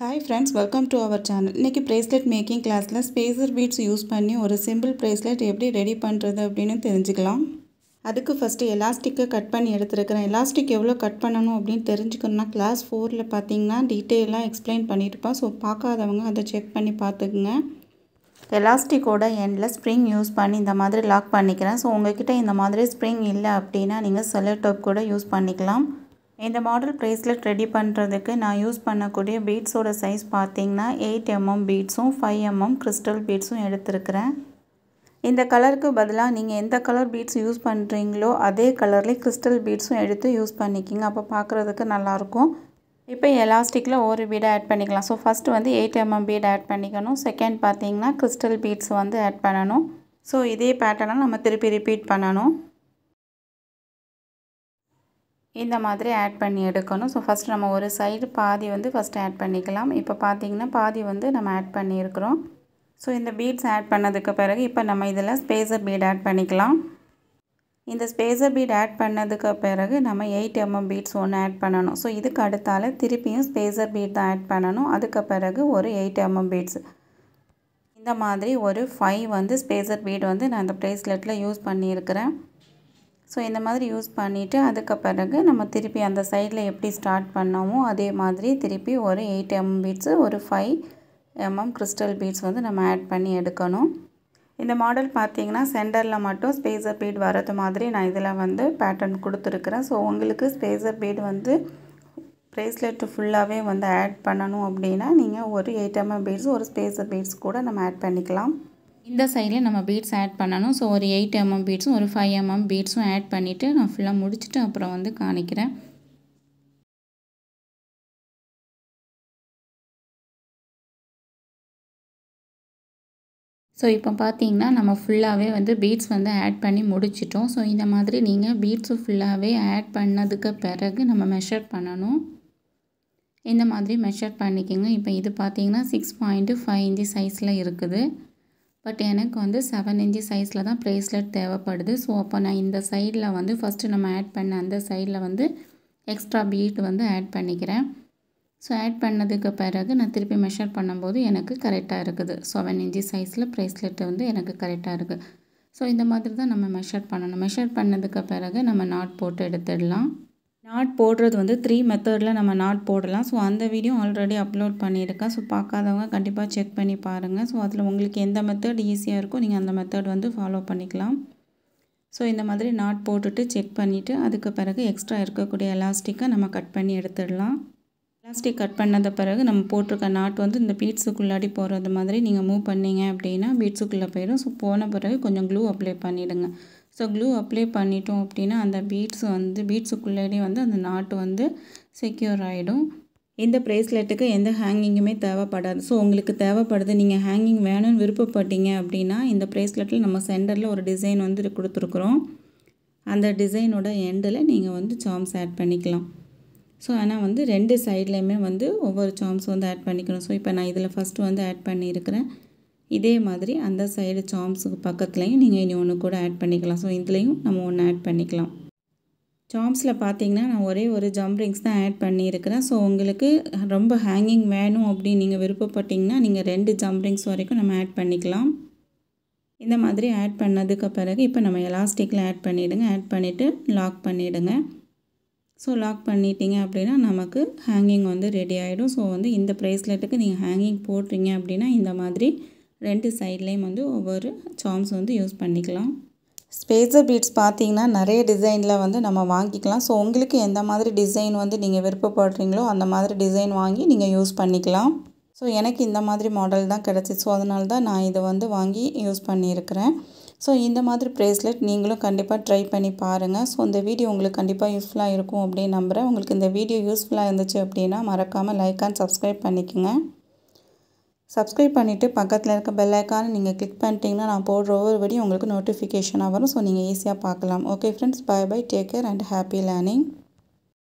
hi friends welcome to our channel இன்றைக்கி bracelet making கிளாஸில் spacer beads use பண்ணி ஒரு சிம்பிள் ப்ரேஸ்லெட் எப்படி ரெடி பண்ணுறது அப்படின்னு தெரிஞ்சுக்கலாம் அதுக்கு ஃபஸ்ட்டு எலாஸ்டிக்கை கட் பண்ணி எடுத்துருக்கிறேன் எலாஸ்டிக் எவ்வளோ கட் பண்ணணும் அப்படின்னு தெரிஞ்சுக்கணும்னா கிளாஸ் ஃபோரில் பார்த்தீங்கன்னா டீட்டெயிலாக எக்ஸ்பிளைன் பண்ணியிருப்பான் ஸோ பார்க்காதவங்க அதை செக் பண்ணி பார்த்துக்குங்க எலாஸ்டிக்கோட எண்டில் ஸ்ப்ரிங் யூஸ் பண்ணி இந்த மாதிரி லாக் பண்ணிக்கிறேன் ஸோ உங்கள் கிட்டே இந்த மாதிரி ஸ்ப்ரிங் இல்லை அப்படின்னா நீங்கள் செல்லர் டாப் கூட யூஸ் பண்ணிக்கலாம் இந்த மாடல் ப்ரேஸ்லெட் ரெடி பண்ணுறதுக்கு நான் யூஸ் பண்ணக்கூடிய பீட்ஸோட சைஸ் பார்த்தீங்கன்னா எயிட் எம்எம் பீட்ஸும் ஃபைவ் எம்எம் கிறிஸ்டல் பீட்ஸும் எடுத்திருக்கிறேன் இந்த கலருக்கு பதிலாக நீங்கள் எந்த கலர் பீட்ஸ் யூஸ் பண்ணுறீங்களோ அதே கலர்லேயே கிறிஸ்டல் பீட்ஸும் எடுத்து யூஸ் பண்ணிக்கிங்க அப்போ பார்க்குறதுக்கு நல்லாயிருக்கும் இப்போ எலாஸ்டிக்கில் ஒரு பீடை ஆட் பண்ணிக்கலாம் ஸோ ஃபஸ்ட்டு வந்து எயிட் எம்எம் பீட் ஆட் பண்ணிக்கணும் செகண்ட் பார்த்தீங்கன்னா கிறிஸ்டல் பீட்ஸ் வந்து ஆட் பண்ணணும் ஸோ இதே பேட்டர்னால் நம்ம திருப்பி ரிப்பீட் பண்ணணும் இந்த மாதிரி ஆட் பண்ணி எடுக்கணும் ஸோ ஃபஸ்ட் நம்ம ஒரு சைடு பாதி வந்து ஃபஸ்ட்டு ஆட் பண்ணிக்கலாம் இப்போ பார்த்திங்கன்னா பாதி வந்து நம்ம ஆட் பண்ணியிருக்கிறோம் ஸோ இந்த பீட்ஸ் ஆட் பண்ணதுக்கு பிறகு இப்போ நம்ம இதில் ஸ்பேசர் பீட் ஆட் பண்ணிக்கலாம் இந்த ஸ்பேசர் பீட் ஆட் பண்ணதுக்கு பிறகு நம்ம எயிட் எம்எம் பீட்ஸ் ஒன்று ஆட் பண்ணணும் ஸோ இதுக்கு அடுத்தால் திருப்பியும் ஸ்பேசர் பீட் தான் ஆட் பண்ணணும் அதுக்கு பிறகு ஒரு எயிட் எம்எம் பீட்ஸ் இந்த மாதிரி ஒரு ஃபைவ் வந்து ஸ்பேசர் பீட் வந்து நான் இந்த ப்ரேஸ்லெட்டில் யூஸ் பண்ணியிருக்கிறேன் ஸோ இந்த மாதிரி யூஸ் பண்ணிவிட்டு அதுக்கு பிறகு நம்ம திருப்பி அந்த சைடில் எப்படி ஸ்டார்ட் பண்ணோமோ அதே மாதிரி திருப்பி ஒரு எயிட் எம் பீட்ஸு ஒரு ஃபைவ் எம்எம் கிறிஸ்டல் பீட்ஸ் வந்து நம்ம ஆட் பண்ணி எடுக்கணும் இந்த மாடல் பார்த்தீங்கன்னா சென்டரில் மட்டும் ஸ்பேஸர் பீட் வரது மாதிரி நான் இதில் வந்து பேட்டர்ன் கொடுத்துருக்குறேன் ஸோ உங்களுக்கு ஸ்பேஸர் பீட் வந்து ப்ரேஸ்லெட் ஃபுல்லாகவே வந்து ஆட் பண்ணணும் அப்படின்னா நீங்கள் ஒரு எயிட் எம்எம் பீட்ஸ் ஒரு ஸ்பேஸர் பீட்ஸ் கூட நம்ம ஆட் பண்ணிக்கலாம் இந்த சைடில் நம்ம பீட்ஸ் ஆட் பண்ணணும் ஸோ ஒரு எயிட் எம்எம் பீட்ஸும் ஒரு ஃபைவ் எம்எம் பீட்ஸும் ஆட் பண்ணிவிட்டு நான் ஃபுல்லாக முடிச்சுட்டு அப்புறம் வந்து காணிக்கிறேன் ஸோ இப்போ பார்த்தீங்கன்னா நம்ம ஃபுல்லாகவே வந்து பீட்ஸ் வந்து ஆட் பண்ணி முடிச்சிட்டோம் ஸோ இந்த மாதிரி நீங்கள் பீட்ஸு ஃபுல்லாகவே ஆட் பண்ணதுக்கு பிறகு நம்ம மெஷர் பண்ணணும் இந்த மாதிரி மெஷர் பண்ணிக்கோங்க இப்போ இது பார்த்தீங்கன்னா சிக்ஸ் பாயிண்ட்டு ஃபைவ் இன்ச்சி சைஸில் இருக்குது பட் எனக்கு வந்து செவன் இன்ச்சு சைஸில் தான் ப்ரேஸ்லெட் தேவைப்படுது ஸோ அப்போ நான் இந்த சைடில் வந்து ஃபஸ்ட்டு நம்ம ஆட் பண்ண அந்த சைடில் வந்து எக்ஸ்ட்ரா பீட் வந்து ஆட் பண்ணிக்கிறேன் ஸோ ஆட் பண்ணதுக்கு பிறகு நான் திருப்பி மெஷர் பண்ணும்போது எனக்கு கரெக்டாக இருக்குது செவன் இன்ச்சி சைஸில் ப்ரேஸ்லெட் வந்து எனக்கு கரெக்டாக இருக்குது ஸோ இந்த மாதிரி தான் நம்ம மெஷர் பண்ணணும் மெஷர் பண்ணதுக்கு பிறகு நம்ம நாட் போட்டு எடுத்துடலாம் நாட் போடுறது வந்து த்ரீ மெத்தடில் நம்ம நாட் போடலாம் ஸோ அந்த வீடியோ ஆல்ரெடி அப்லோட் பண்ணியிருக்கேன் ஸோ பார்க்காதவங்க கண்டிப்பாக செக் பண்ணி பாருங்கள் ஸோ அதில் உங்களுக்கு எந்த மெத்தட் ஈஸியாக இருக்கோ நீங்கள் அந்த மெத்தட் வந்து ஃபாலோ பண்ணிக்கலாம் ஸோ இந்த மாதிரி நாட் போட்டுட்டு செக் பண்ணிவிட்டு அதுக்கு பிறகு எக்ஸ்ட்ரா இருக்கக்கூடிய எலாஸ்டிக்கை நம்ம கட் பண்ணி எடுத்துடலாம் எலாஸ்டிக் கட் பண்ணத பிறகு நம்ம போட்டிருக்க நாட் வந்து இந்த பீட்ஸுக்குள்ளாடி போகிறது மாதிரி நீங்கள் மூவ் பண்ணிங்க அப்படின்னா பீட்ஸுக்குள்ளே போயிடும் ஸோ போன பிறகு கொஞ்சம் க்ளூ அப்ளை பண்ணிவிடுங்க ஸோ க்ளூ அப்ளை பண்ணிட்டோம் அப்படின்னா அந்த பீட்ஸ் வந்து பீட்ஸுக்குள்ளேயே வந்து அந்த நாட்டு வந்து செக்யூர் ஆகிடும் இந்த ப்ரேஸ்லெட்டுக்கு எந்த ஹேங்கிங்குமே தேவைப்படாது ஸோ உங்களுக்கு தேவைப்படுது நீங்கள் ஹேங்கிங் வேணும்னு விருப்பப்பட்டீங்க அப்படின்னா இந்த ப்ரேஸ்லெட்டில் நம்ம சென்டரில் ஒரு டிசைன் வந்து கொடுத்துருக்குறோம் அந்த டிசைனோட எண்டில் நீங்கள் வந்து சாம்ஸ் ஆட் பண்ணிக்கலாம் ஸோ ஆனால் வந்து ரெண்டு சைட்லேயுமே வந்து ஒவ்வொரு சாம்ஸ் வந்து ஆட் பண்ணிக்கணும் ஸோ இப்போ நான் இதில் ஃபஸ்ட்டு வந்து ஆட் பண்ணியிருக்கிறேன் இதே மாதிரி அந்த சைடு சாம்ஸுக்கு பக்கத்துலேயும் நீங்கள் இனி ஒன்று கூட ஆட் பண்ணிக்கலாம் ஸோ இதுலேயும் நம்ம ஒன்று ஆட் பண்ணிக்கலாம் சாம்ஸில் பார்த்தீங்கன்னா நான் ஒரே ஒரு ரிங்ஸ் தான் ஆட் பண்ணியிருக்கிறேன் ஸோ உங்களுக்கு ரொம்ப ஹேங்கிங் வேணும் அப்படின்னு நீங்கள் விருப்பப்பட்டிங்கன்னா நீங்கள் ரெண்டு ரிங்ஸ் வரைக்கும் நம்ம ஆட் பண்ணிக்கலாம் இந்த மாதிரி ஆட் பண்ணதுக்கு பிறகு இப்போ நம்ம எலாஸ்டிக்கில் ஆட் பண்ணிவிடுங்க ஆட் பண்ணிவிட்டு லாக் பண்ணிவிடுங்க ஸோ லாக் பண்ணிட்டீங்க அப்படின்னா நமக்கு ஹேங்கிங் வந்து ரெடி ஆகிடும் ஸோ வந்து இந்த ப்ரைஸ்லெட்டுக்கு நீங்கள் ஹேங்கிங் போடுறீங்க அப்படின்னா இந்த மாதிரி ரெண்டு சைட்லேயும் வந்து ஒவ்வொரு சாம்ஸ் வந்து யூஸ் பண்ணிக்கலாம் ஸ்பேஸர் பீட்ஸ் பார்த்தீங்கன்னா நிறைய டிசைனில் வந்து நம்ம வாங்கிக்கலாம் ஸோ உங்களுக்கு எந்த மாதிரி டிசைன் வந்து நீங்கள் விருப்பப்படுறீங்களோ அந்த மாதிரி டிசைன் வாங்கி நீங்கள் யூஸ் பண்ணிக்கலாம் ஸோ எனக்கு இந்த மாதிரி மாடல் தான் கிடச்சி ஸோ அதனால தான் நான் இதை வந்து வாங்கி யூஸ் பண்ணியிருக்கிறேன் ஸோ இந்த மாதிரி ப்ரேஸ்லெட் நீங்களும் கண்டிப்பாக ட்ரை பண்ணி பாருங்கள் ஸோ இந்த வீடியோ உங்களுக்கு கண்டிப்பாக யூஸ்ஃபுல்லாக இருக்கும் அப்படின்னு நம்புகிறேன் உங்களுக்கு இந்த வீடியோ யூஸ்ஃபுல்லாக இருந்துச்சு அப்படின்னா மறக்காமல் லைக் அண்ட் சப்ஸ்கிரைப் பண்ணிக்கோங்க சப்ஸ்கிரைப் பண்ணிவிட்டு பக்கத்தில் இருக்க பெல் நீங்கள் கிளிக் பண்ணிட்டீங்கன்னா நான் போடுற ஒவ்வொரு வரையும் உங்களுக்கு நோட்டிஃபிகேஷனாக வரும் ஸோ நீங்கள் ஈஸியாக பார்க்கலாம் okay friends bye bye take care and happy learning